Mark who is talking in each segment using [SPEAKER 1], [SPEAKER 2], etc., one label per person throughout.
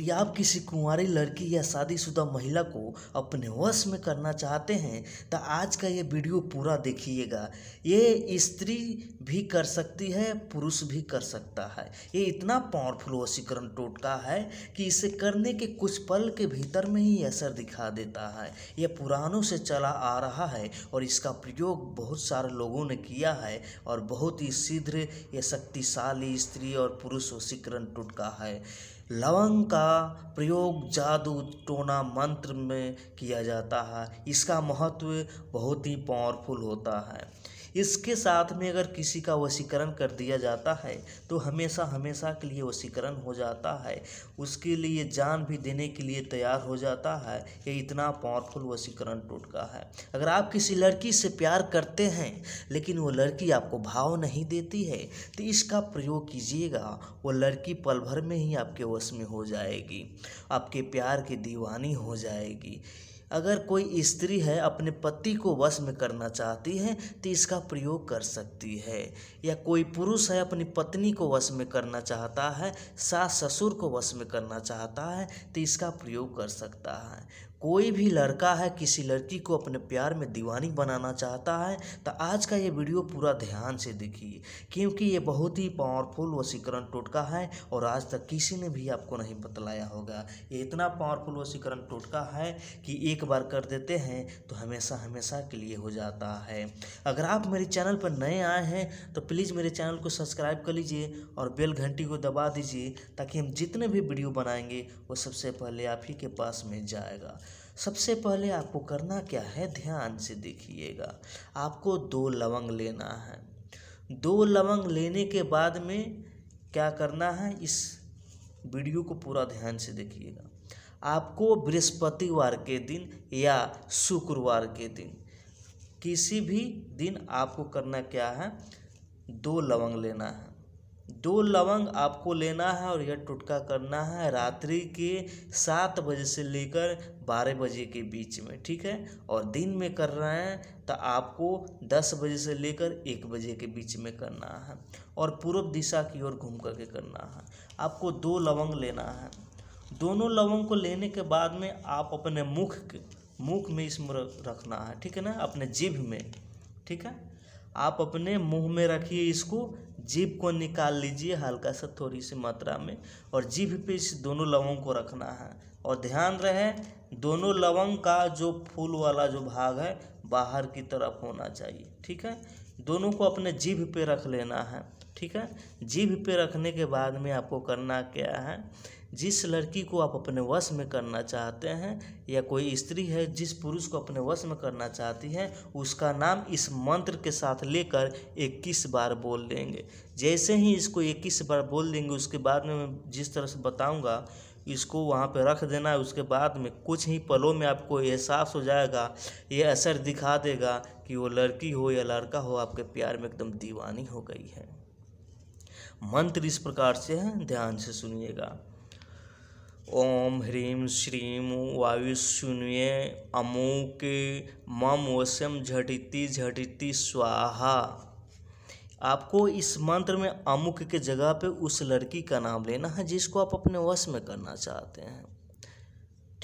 [SPEAKER 1] यदि आप किसी कुंवारी लड़की या शादीशुदा महिला को अपने वश में करना चाहते हैं तो आज का ये वीडियो पूरा देखिएगा ये स्त्री भी कर सकती है पुरुष भी कर सकता है ये इतना पावरफुल वशीकरण टोटका है कि इसे करने के कुछ पल के भीतर में ही असर दिखा देता है यह पुरानों से चला आ रहा है और इसका प्रयोग बहुत सारे लोगों ने किया है और बहुत ही शीघ्र यह शक्तिशाली स्त्री और पुरुष वशीकरण टोटका है लवंग का प्रयोग जादू टोना मंत्र में किया जाता है इसका महत्व बहुत ही पावरफुल होता है इसके साथ में अगर किसी का वशीकरण कर दिया जाता है तो हमेशा हमेशा के लिए वशीकरण हो जाता है उसके लिए जान भी देने के लिए तैयार हो जाता है ये इतना पावरफुल वशीकरण टोटका है अगर आप किसी लड़की से प्यार करते हैं लेकिन वो लड़की आपको भाव नहीं देती है तो इसका प्रयोग कीजिएगा वो लड़की पल भर में ही आपके वश में हो जाएगी आपके प्यार की दीवानी हो जाएगी अगर कोई स्त्री है अपने पति को वश में करना चाहती है तो इसका प्रयोग कर सकती है या कोई पुरुष है अपनी पत्नी को वश में करना चाहता है सास ससुर को वश में करना चाहता है तो इसका प्रयोग कर सकता है कोई भी लड़का है किसी लड़की को अपने प्यार में दीवानी बनाना चाहता है तो आज का ये वीडियो पूरा ध्यान से देखिए क्योंकि ये बहुत ही पावरफुल वसीकरण टोटका है और आज तक किसी ने भी आपको नहीं बतलाया होगा ये इतना पावरफुल वसीकरण टोटका है कि एक बार कर देते हैं तो हमेशा हमेशा के लिए हो जाता है अगर आप मेरे चैनल पर नए आए हैं तो प्लीज़ मेरे चैनल को सब्सक्राइब कर लीजिए और बेल घंटी को दबा दीजिए ताकि हम जितने भी वीडियो बनाएंगे वो सबसे पहले आप ही के पास में जाएगा सबसे पहले आपको करना क्या है ध्यान से देखिएगा आपको दो लवंग लेना है दो लवंग लेने के बाद में क्या करना है इस वीडियो को पूरा ध्यान से देखिएगा आपको बृहस्पतिवार के दिन या शुक्रवार के दिन किसी भी दिन आपको करना क्या है दो लवंग लेना है दो लवंग आपको लेना है और यह टुटका करना है रात्रि के सात बजे से लेकर बारह बजे के बीच में ठीक है और दिन में कर रहे हैं तो आपको दस बजे से लेकर एक बजे के बीच में करना है और पूर्व दिशा की ओर घूम करके करना है आपको दो लवंग लेना है दोनों लवंग को लेने के बाद में आप अपने मुख मुख में इसमें रखना है ठीक है ना अपने जीभ में ठीक है आप अपने मुंह में रखिए इसको जीभ को निकाल लीजिए हल्का सा थोड़ी सी मात्रा में और जीभ पे इस दोनों लवंग को रखना है और ध्यान रहे दोनों लवंग का जो फूल वाला जो भाग है बाहर की तरफ होना चाहिए ठीक है दोनों को अपने जीभ पे रख लेना है ठीक है जीभ पे रखने के बाद में आपको करना क्या है जिस लड़की को आप अपने वश में करना चाहते हैं या कोई स्त्री है जिस पुरुष को अपने वश में करना चाहती है उसका नाम इस मंत्र के साथ लेकर इक्कीस बार बोल देंगे जैसे ही इसको इक्कीस बार बोल देंगे उसके बाद में मैं जिस तरह से बताऊँगा इसको वहाँ पे रख देना है उसके बाद में कुछ ही पलों में आपको एहसास हो जाएगा ये असर दिखा देगा कि वो लड़की हो या लड़का हो आपके प्यार में एकदम दीवानी हो गई है मंत्र इस प्रकार से है ध्यान से सुनिएगा ओम ह्रीम श्रीम वायु शून्य अमुक मम वसम झटिति झटिति स्वाहा आपको इस मंत्र में अमुक के जगह पे उस लड़की का नाम लेना है जिसको आप अपने वश में करना चाहते हैं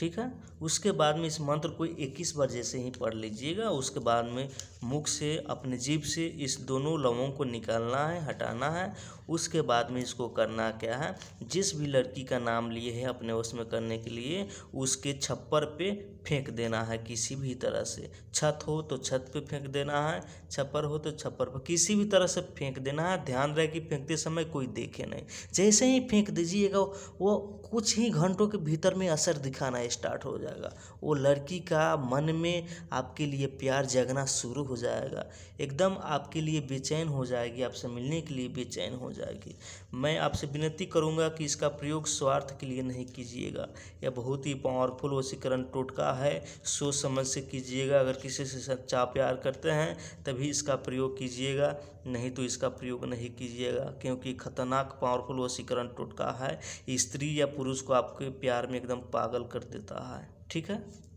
[SPEAKER 1] ठीक है उसके बाद में इस मंत्र को इक्कीस बार जैसे ही पढ़ लीजिएगा उसके बाद में मुख से अपने जीभ से इस दोनों लवों को निकालना है हटाना है उसके बाद में इसको करना क्या है जिस भी लड़की का नाम लिए है अपने उसमें करने के लिए उसके छप्पर पे फेंक देना है किसी भी तरह से छत हो तो छत पे फेंक देना है छप्पर हो तो छप्पर पर किसी भी तरह से फेंक देना है ध्यान रहे कि फेंकते समय कोई देखे नहीं जैसे ही फेंक दीजिएगा वो कुछ ही घंटों के भीतर में असर दिखाना है स्टार्ट हो जाएगा वो लड़की का मन में आपके लिए प्यार जगना शुरू हो जाएगा एकदम आपके लिए बेचैन हो जाएगी आपसे मिलने के लिए बेचैन हो जाएगी मैं आपसे विनती करूँगा कि इसका प्रयोग स्वार्थ के लिए नहीं कीजिएगा यह बहुत ही पावरफुल वसीकरण टोटका है सोच समझ से कीजिएगा अगर किसी से सच्चा प्यार करते हैं तभी इसका प्रयोग कीजिएगा नहीं तो इसका प्रयोग नहीं कीजिएगा क्योंकि खतरनाक पावरफुल वसीकरण टोटका है स्त्री या पुरुष को आपके प्यार में एकदम पागल कर देता देता है ठीक है